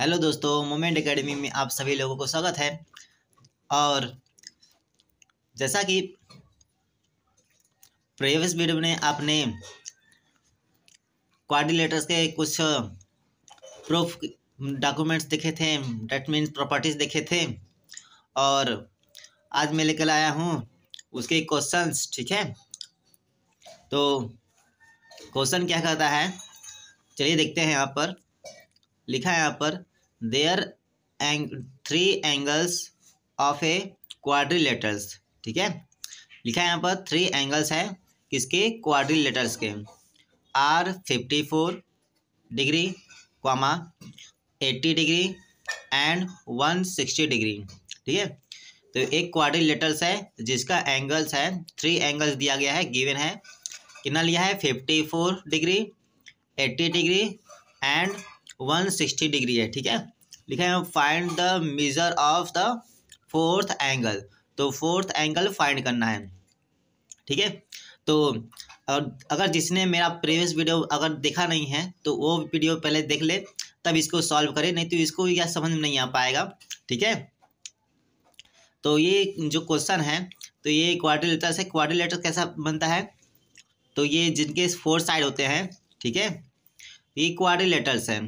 hello दोस्तों moment academy में आप सभी लोगों को स्वागत है और जैसा कि प्रीवियस वीडियो में आपने क्वारिलेटर्स के कुछ प्रूफ डॉक्यूमेंट्स देखे थे डेट मीन्स प्रॉपर्टीज़ देखे थे और आज मैं लेकर आया हूँ उसके क्वेश्चंस ठीक है तो क्वेश्चन क्या कहता है चलिए देखते हैं यहाँ पर लिखा है यहाँ पर देयर एंग three angles of a letters ठीक है लिखा है यहाँ पर थ्री एंगल्स है किसके लेटर्स के are fifty four degree comma eighty degree and one sixty degree ठीक है तो एक लेटर्स है जिसका एंगल्स है थ्री एंगल्स दिया गया है गिवन है कितना लिया है fifty four degree eighty degree and one sixty degree है ठीक है लिखा है find the measure of the fourth angle तो फोर्थ एंगल फाइंड करना है ठीक है तो अगर जिसने मेरा प्रीवियस वीडियो अगर देखा नहीं है तो वो वीडियो पहले देख ले तब इसको सॉल्व करे नहीं तो इसको यह समझ में नहीं आ पाएगा ठीक है तो ये जो क्वेश्चन है तो ये लेटर से लेटर कैसा बनता है तो ये जिनके फोर साइड होते हैं ठीक है ये लेटर्स हैं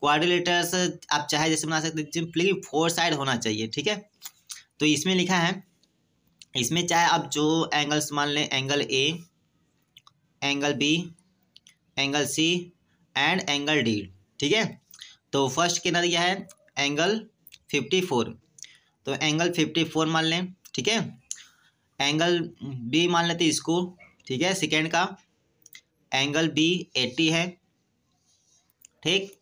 क्वारिलेटर्स आप चाहे जैसे बना सकते हैं लेकिन फोर साइड होना चाहिए ठीक है तो इसमें लिखा है इसमें चाहे आप जो एंगल्स मान लें angle A angle B angle C and angle D ठीक है तो फर्स्ट कितना यह है एंगल फिफ्टी फोर तो एंगल फिफ्टी फोर मान लें ठीक है एंगल बी मान लेते इसको ठीक है सेकेंड का एंगल बी एट्टी है ठीक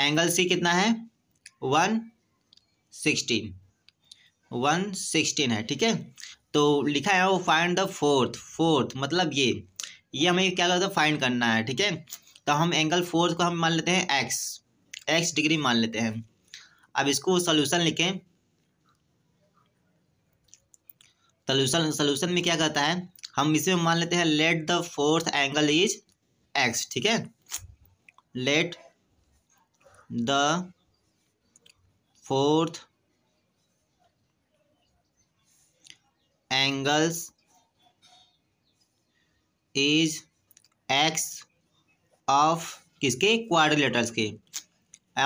एंगल सी कितना है वन सिक्सटीन वन सिक्सटीन है ठीक है तो लिखा है वो फाइंड द फोर्थ फोर्थ मतलब ये ये हमें क्या करता है फाइंड करना है ठीक है तो हम एंगल फोर्थ को हम मान लेते हैं एक्स एक्स डिग्री मान लेते हैं अब इसको सोल्यूशन लिखें सोल्यूशन तो सोल्यूशन में क्या कहता है हम इसमें मान लेते हैं let the fourth angle is X ठीक है let the fourth angles is X of किसके क्वाड्रिलेटर्स के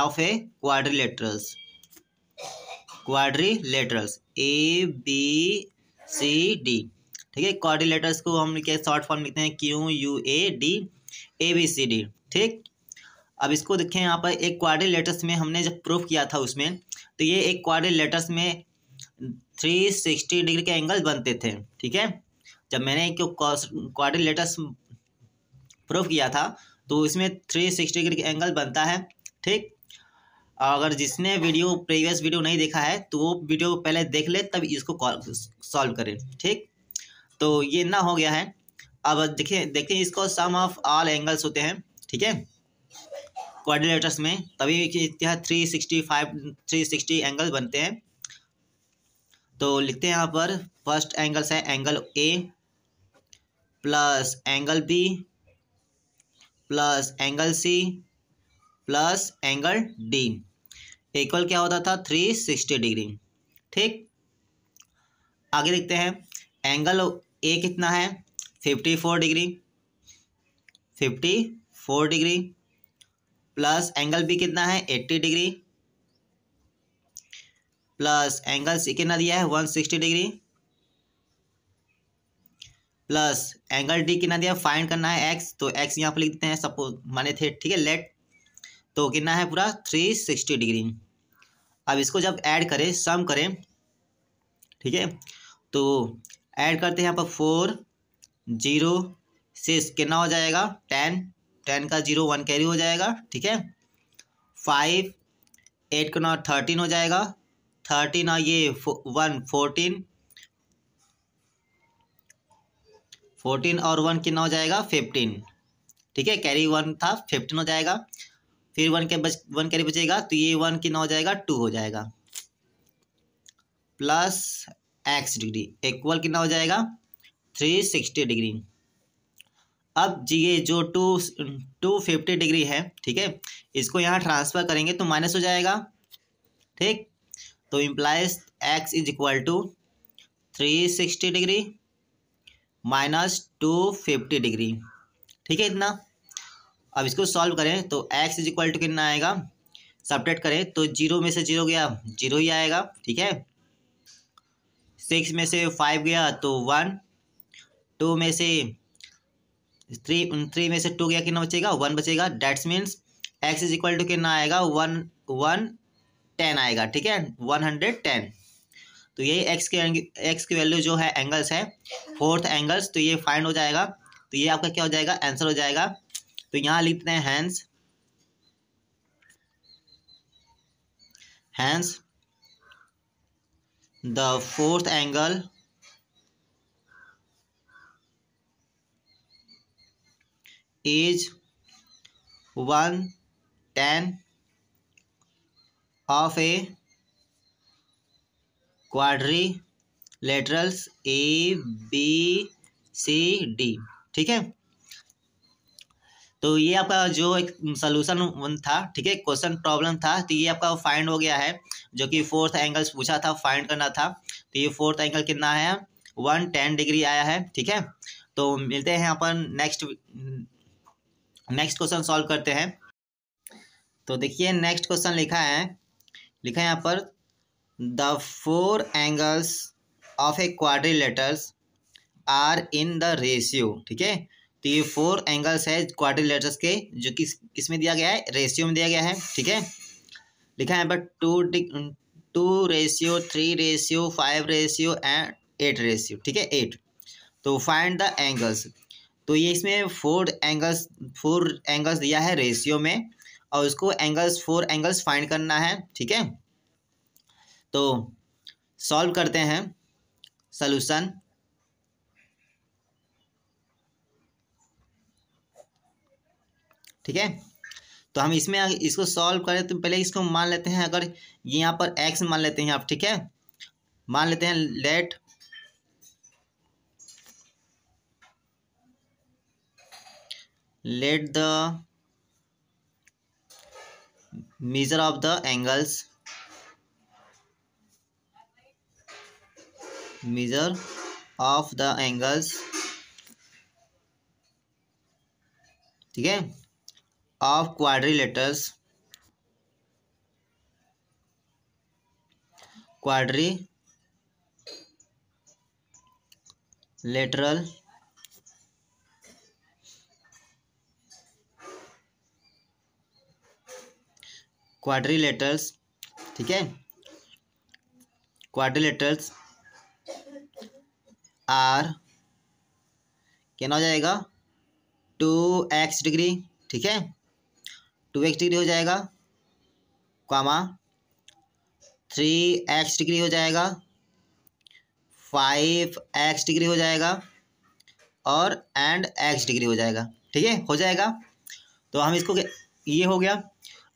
of a quadrilaterals quadrilaterals A B C D ठीक है क्वाड्रिलेटर्स को हम क्या शॉर्ट फॉर्म लिखते हैं Q U A D A B C D ठीक अब इसको देखें यहाँ पर एक क्वार लेटर्स में हमने जब प्रूफ किया था उसमें तो ये एक क्वार लेटर्स में थ्री सिक्सटी डिग्री के एंगल बनते थे ठीक है जब मैंने एक क्वाड्री लेटर्स प्रूफ किया था तो इसमें थ्री सिक्सटी डिग्री का एंगल बनता है ठीक अगर जिसने वीडियो प्रीवियस वीडियो नहीं देखा है तो वो वीडियो पहले देख ले तब इसको सॉल्व करें ठीक तो ये ना हो गया है अब देखिए देखिए इसको सम ऑफ ऑल एंगल्स होते हैं ठीक है क्वारिलेटर्स में तभी three sixty five three sixty angle बनते हैं तो लिखते हैं यहाँ पर फर्स्ट एंगल्स है angle A plus angle B plus angle C plus angle D equal क्या होता था थ्री सिक्सटी डिग्री ठीक आगे देखते हैं एंगल ए कितना है fifty four degree fifty four degree plus angle B कितना है eighty degree plus angle C कितना दिया है one sixty degree plus angle D कितना दिया फाइंड करना है एक्स तो एक्स यहाँ पर लिख देते हैं सपोज माने थे ठीक है लेट तो कितना है पूरा थ्री सिक्सटी डिग्री अब इसको जब ऐड करें सम करें ठीक है तो ऐड करते हैं यहाँ पर फोर जीरो सिक्स कितना हो जाएगा टेन टेन का जीरो वन कैरी हो जाएगा ठीक है फाइव एट का नौ थर्टीन हो जाएगा थर्टीन और ये वन फोर्टीन फोर्टीन और वन कितना हो जाएगा फिफ्टीन ठीक है कैरी वन था फिफ्टीन हो जाएगा फिर वन के बच वन कैरी बचेगा तो ये वन कितना हो जाएगा टू हो जाएगा प्लस एक्स डिग्री इक्वल कितना हो जाएगा थ्री सिक्सटी डिग्री अब ये जो टू टू फिफ्टी डिग्री है ठीक है इसको यहाँ ट्रांसफ़र करेंगे तो माइनस हो जाएगा ठीक तो implies X is equal to three sixty degree minus two fifty degree ठीक है इतना अब इसको सॉल्व करें तो एक्स इज इक्वल टू कितना आएगा सपरेट करें तो जीरो में से जीरो गया जीरो ही आएगा ठीक है सिक्स में से फाइव गया तो वन टू में से थ्री थ्री में से टू गया कितना बचेगा वन बचेगा that's means X is equal to कितना आएगा वन वन टेन आएगा ठीक है वन हंड्रेड टेन तो ये एक्स के एक्स की वैल्यू जो है एंगल्स है फोर्थ एंगल्स तो ये फाइंड हो जाएगा तो ये आपका क्या हो जाएगा आंसर हो जाएगा तो यहाँ लिखते हैं hence hence the fourth angle one ten of a quadrilaterals A B C D ठीक है तो ये आपका जो एक सोल्यूशन था ठीक है क्वेश्चन प्रॉब्लम था तो ये आपका फाइंड हो गया है जो कि फोर्थ एंगल्स पूछा था फाइंड करना था तो ये फोर्थ एंगल कितना है वन टेन डिग्री आया है ठीक है तो मिलते हैं अपन नेक्स्ट नेक्स्ट क्वेश्चन सॉल्व करते हैं तो देखिए नेक्स्ट क्वेश्चन लिखा है लिखा है यहाँ पर the four angles of a letters are in the ratio ठीक है तो ये फोर एंगल्स है लेटर्स के जो कि किस, किस में दिया गया है रेशियो में दिया गया है ठीक है लिखा है यहाँ पर two two ratio three ratio five ratio and eight ratio ठीक है एट तो फाइंड द एंगल्स तो ये इसमें फोर एंगल्स फोर एंगल्स दिया है रेशियो में और उसको एंगल्स फोर एंगल्स फाइंड करना है ठीक है तो सॉल्व करते हैं सॉल्यूशन ठीक है तो हम इसमें इसको सॉल्व करें तो पहले इसको मान लेते हैं अगर यहाँ पर एक्स मान लेते हैं आप ठीक है मान लेते हैं let let the measure of the angles measure of the angles ठीक है of letters quadrilateral quadrilaterals ठीक है क्वाड्रीलेटर्स आर क्या हो जाएगा टू एक्स डिग्री ठीक है टू एक्स डिग्री हो जाएगा कॉमा थ्री एक्स डिग्री हो जाएगा फाइव एक्स डिग्री हो जाएगा और एंड एक्स डिग्री हो जाएगा ठीक है हो जाएगा तो हम इसको ये हो गया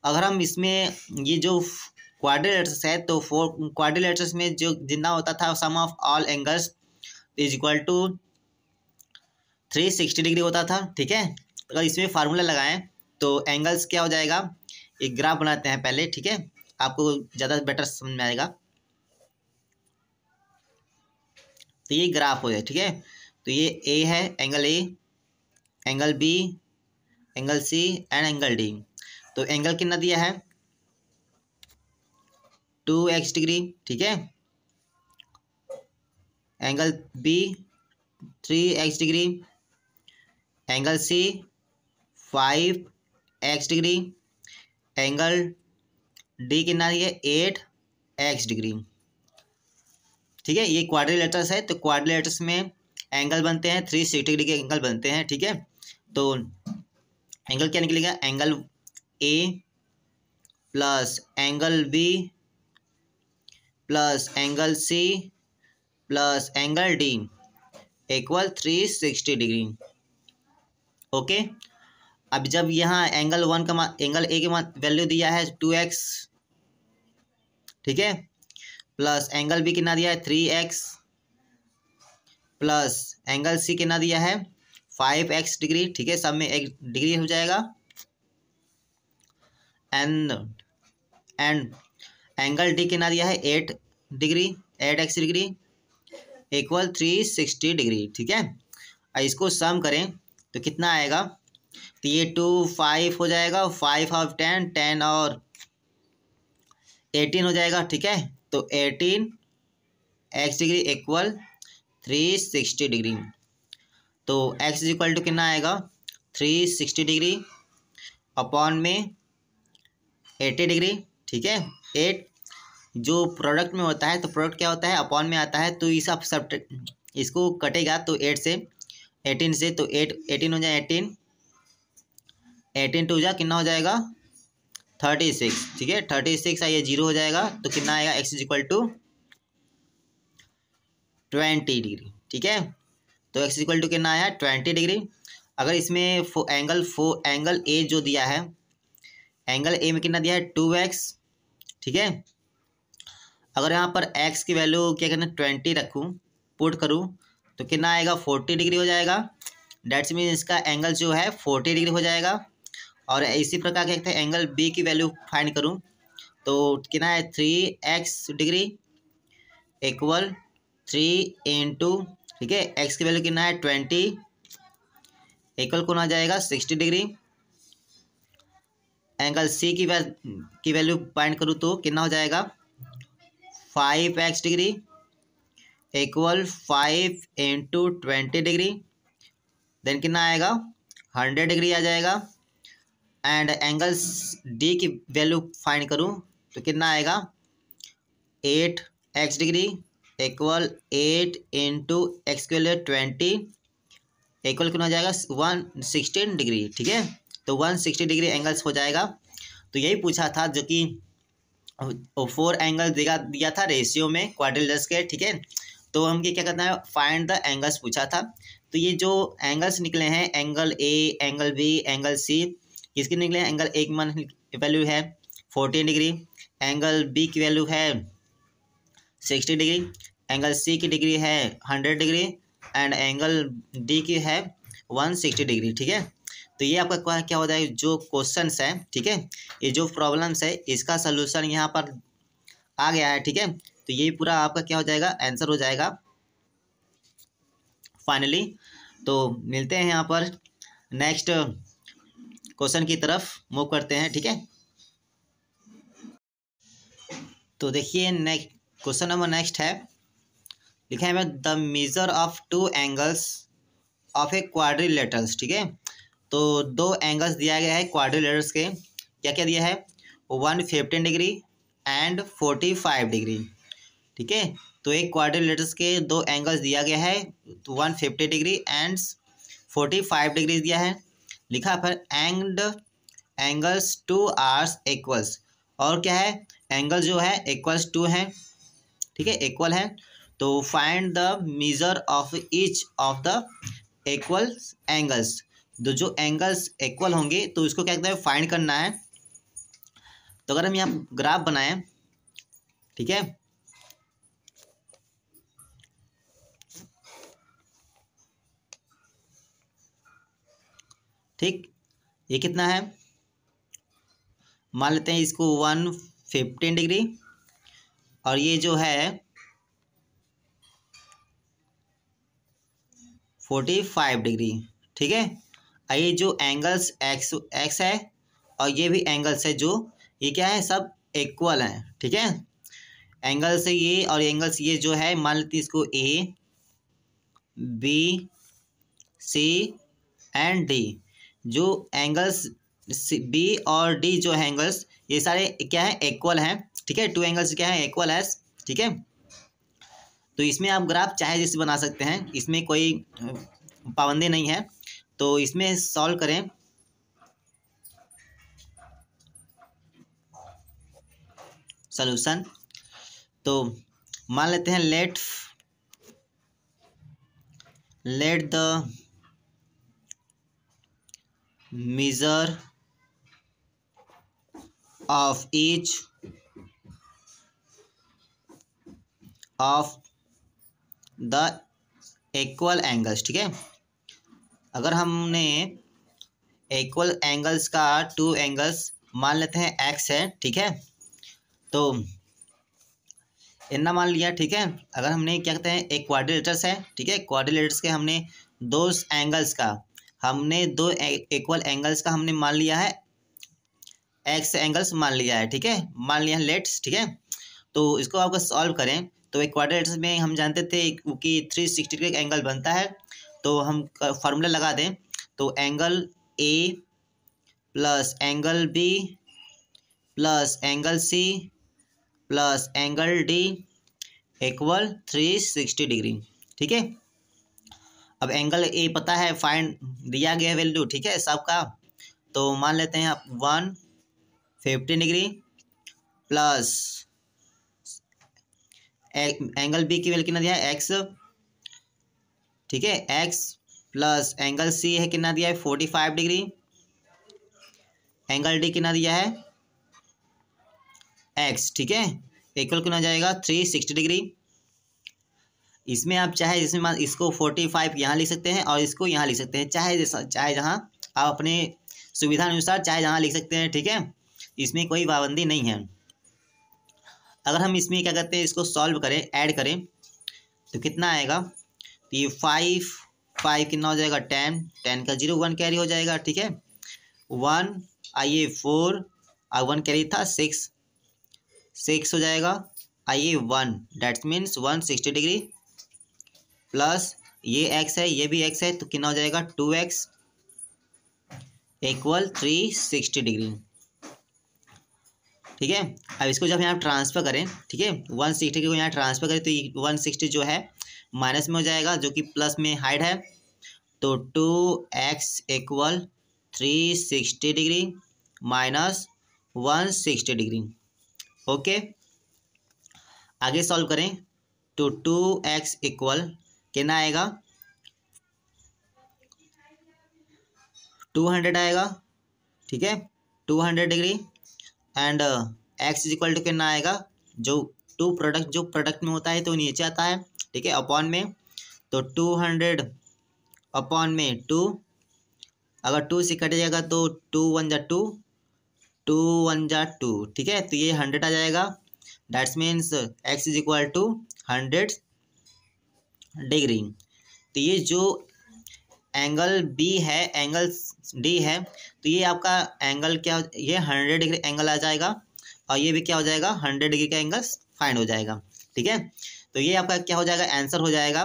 अगर हम इसमें ये जो क्वाड्रल लेटर्स है तो फोर क्वारस लेटर्स में जो जितना होता था sum of all angles is equal to three sixty degree होता था ठीक है अगर इसमें फार्मूला लगाएं तो एंगल्स क्या हो जाएगा एक ग्राफ बनाते हैं पहले ठीक है आपको ज़्यादा बेटर समझ में आएगा तो ये ग्राफ हो जाए ठीक है तो ये ए है angle A angle B angle C and angle D तो एंगल कितना दिया है टू एक्स डिग्री ठीक है angle B three X degree angle C five X degree angle D कितना दिया एट एक्स डिग्री ठीक है ये क्वाड्रिलेटर्स है तो क्वाड्रिलेटर्स में एंगल बनते हैं थ्री सिक्सटी डिग्री के एंगल बनते हैं ठीक है तो एंगल क्या निकलेगा angle A plus angle B plus angle C plus angle D equal three sixty degree okay अब जब यहाँ एंगल वन का एंगल ए के वैल्यू दिया है टू एक्स ठीक है प्लस एंगल बी कितना दिया है three X plus angle C कितना दिया है फाइव एक्स डिग्री ठीक है सब में एक डिग्री हो जाएगा एन एंड एंगल डी कितना दिया है eight degree eight X degree equal three sixty degree ठीक है इसको सम करें तो कितना आएगा तो ये टू फाइव हो जाएगा फाइव हाफ टेन टेन और एटीन हो जाएगा ठीक है तो eighteen X degree equal three sixty degree तो एक्स इक्वल टू कितना आएगा थ्री सिक्सटी डिग्री अपॉन में एट्टी डिग्री ठीक है एट जो प्रोडक्ट में होता है तो प्रोडक्ट क्या होता है अपॉन में आता है तो इस आप सब इसको कटेगा तो एट से एटीन से तो एट एटीन हो जाए एटीन एटीन टू जा कितना हो जाएगा थर्टी सिक्स ठीक है थर्टी सिक्स आइए जीरो हो जाएगा तो कितना आएगा X is equal to twenty degree ठीक है तो एक्स इक्वल टू कितना आया ट्वेंटी डिग्री अगर इसमें फो एंगल फो एंगल ए जो दिया है एंगल ए में कितना दिया है टू एक्स ठीक है अगर यहाँ पर एक्स की वैल्यू क्या करना ट्वेंटी रखूँ पुट करूँ तो कितना आएगा फोर्टी डिग्री हो जाएगा डेट्स मीन इसका एंगल जो है फोर्टी डिग्री हो जाएगा और इसी प्रकार क्या कहते हैं एंगल बी की वैल्यू फाइंड करूँ तो कितना है three X degree equal three two ठीक है एक्स की वैल्यू कितना है ट्वेंटी इक्वल कौन आ जाएगा सिक्सटी डिग्री एंगल सी की वैल की वैल्यू फाइंड करूँ तो कितना हो जाएगा five X degree equal five into twenty degree then कितना आएगा हंड्रेड डिग्री आ जाएगा एंड एंगल डी की वैल्यू फाइंड करूँ तो कितना आएगा eight X degree equal eight into X के लिए ट्वेंटी इक्वल कितना हो जाएगा वन सिक्सटीन डिग्री ठीक है तो वन सिक्सटी डिग्री एंगल्स हो जाएगा तो यही पूछा था जो कि फोर एंगल दिया दिया था रेशियो में क्वाड्रिलस के ठीक है तो हम क्या करना है फाइंड द एंगल्स पूछा था तो ये जो एंगल्स निकले हैं angle A angle B angle C किसके निकले हैं एंगल ए की मान वैल्यू है फोर्टीन डिग्री एंगल बी की वैल्यू है सिक्सटी डिग्री एंगल सी की डिग्री है hundred degree and angle D की है वन सिक्सटी डिग्री ठीक है तो ये आपका क्या हो जाएगा जो क्वेश्चन है ठीक है ये जो प्रॉब्लम्स है इसका सोल्यूशन यहाँ पर आ गया है ठीक है तो ये पूरा आपका क्या हो जाएगा आंसर हो जाएगा फाइनली तो मिलते हैं यहाँ पर नेक्स्ट क्वेश्चन की तरफ मूव करते हैं ठीक है तो देखिए नेक्स्ट क्वेश्चन नंबर नेक्स्ट है लिखा है मैं the measure of two angles of a quadrilaterals ठीक है तो दो एंगल्स दिया गया है क्वाड्रिलेटर्स के क्या क्या दिया है one fifteen degree and forty five degree ठीक है तो एक क्वाड्रिलेटर्स के दो एंगल्स दिया गया है one fifty degree and forty five degree दिया है लिखा फिर and angles two are equals और क्या है एंगल जो है इक्वल्स टू है ठीक है इक्वल है तो find the measure of each of the equals angles तो जो एंगल्स इक्वल होंगे तो इसको क्या कहते हैं फाइंड करना है तो अगर हम यहाँ ग्राफ बनाएं ठीक है ठीक ये कितना है मान लेते हैं इसको वन फिफ्टीन डिग्री और ये जो है फोर्टी फाइव डिग्री ठीक है ये जो एंगल्स एक्स एक्स है और ये भी एंगल्स है जो ये क्या है सब इक्वल हैं ठीक है एंगल्स ये और एंगल्स ये जो है मान लेते इसको A B C and D जो एंगल्स बी और डी जो है एंगल्स ये सारे क्या है इक्वल हैं ठीक है टू एंगल्स क्या है इक्वल है ठीक है तो इसमें आप ग्राफ चाहे जैसे बना सकते हैं इसमें कोई पाबंदी नहीं है तो इसमें सॉल्व करें सॉल्यूशन तो मान लेते हैं let let the measure of each of the equal angles ठीक है अगर हमने इक्वल एंगल्स का टू एंगल्स मान लेते हैं एक्स है ठीक है तो इतना मान लिया ठीक है अगर हमने क्या कहते हैं एक क्वाड्रिलेटर्स है ठीक है क्वाड्रिलेटर्स के हमने दो एंगल्स का हमने दो इक्वल एंगल्स का हमने मान लिया है एक्स एंगल्स मान लिया है ठीक है मान लिया है लेट्स ठीक है तो इसको आपको सॉल्व करें तो एक क्वाड्रेट्स में हम जानते थे कि थ्री सिक्सटी का एंगल बनता है तो हम फार्मूला लगा दें तो angle A plus angle B plus angle C plus angle D equal three sixty degree ठीक है अब एंगल ए पता है फाइंड दिया गया वैल्यू ठीक है सबका तो मान लेते हैं आप one fifty degree plus angle B की वैल्यू कितना दिया है एक्स ठीक है एक्स प्लस एंगल सी है कितना दिया है forty five degree angle D कितना दिया है एक्स ठीक है इक्वल कितना जाएगा थ्री सिक्सटी डिग्री इसमें आप चाहे जिसमें मान इसको फोर्टी फाइव यहाँ लिख सकते हैं और इसको यहाँ लिख सकते हैं चाहे जैसा चाहे जहाँ आप अपने सुविधा अनुसार चाहे जहाँ लिख सकते हैं ठीक है इसमें कोई पाबंदी नहीं है अगर हम इसमें क्या करते हैं इसको सॉल्व करें ऐड करें तो कितना आएगा तो ये फाइव फाइव कितना हो जाएगा टेन टेन का जीरो वन कैरी हो जाएगा ठीक है वन आइए फोर और वन कैरी था सिक्स सिक्स हो जाएगा आइए one that means one sixty degree plus ये एक्स है ये भी एक्स है तो कितना हो जाएगा two X equal three sixty degree ठीक है अब इसको जब यहाँ ट्रांसफ़र करें ठीक है वन सिक्सटी को यहाँ ट्रांसफ़र करें तो वन सिक्सटी जो है माइनस में हो जाएगा जो कि प्लस में हाइट है तो two X equal three sixty degree minus one sixty degree okay आगे सॉल्व करें तो टू एक्स इक्वल कितना आएगा टू हंड्रेड आएगा ठीक है two hundred degree and X is equal to कितना आएगा जो टू प्रोडक्ट जो प्रोडक्ट में होता है तो नीचे आता है ठीक है अपॉन में तो टू हंड्रेड अपॉन में टू अगर टू से कट जाएगा तो टू वन जा टू टू वन जा टू ठीक है तो ये हंड्रेड आ जाएगा that's means X is equal to hundred degree तो ये जो एंगल बी है एंगल डी है तो ये आपका एंगल क्या ये हंड्रेड डिग्री एंगल आ जाएगा और ये भी क्या हो जाएगा हंड्रेड डिग्री का एंगल फाइंड हो जाएगा ठीक है तो ये आपका क्या हो जाएगा आंसर हो जाएगा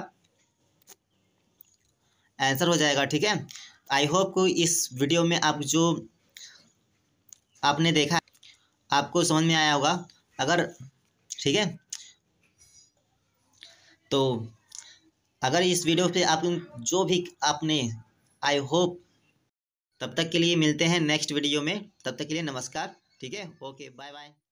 आंसर हो जाएगा ठीक है आई होप को इस वीडियो में आप जो आपने देखा आपको समझ में आया होगा अगर ठीक है तो अगर इस वीडियो पे आप जो भी आपने आई होप तब तक के लिए मिलते हैं नेक्स्ट वीडियो में तब तक के लिए नमस्कार ठीक है ओके बाय बाय